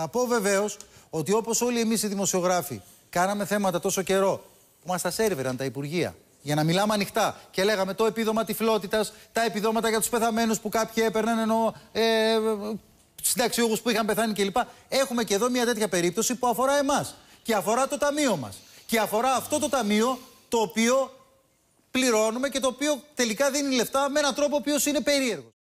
Θα πω βεβαίως ότι όπως όλοι εμείς οι δημοσιογράφοι κάναμε θέματα τόσο καιρό που μας τα σερβεραν τα Υπουργεία για να μιλάμε ανοιχτά και λέγαμε το επίδομα τυφλότητας, τα επιδόματα για τους πεθαμένους που κάποιοι έπαιρναν ενώ ε, συνταξιούχους που είχαν πεθάνει κλπ. Έχουμε και εδώ μια τέτοια περίπτωση που αφορά εμάς και αφορά το ταμείο μας. Και αφορά αυτό το ταμείο το οποίο πληρώνουμε και το οποίο τελικά δίνει λεφτά με έναν τρόπο ο οποίος είναι περίεργος.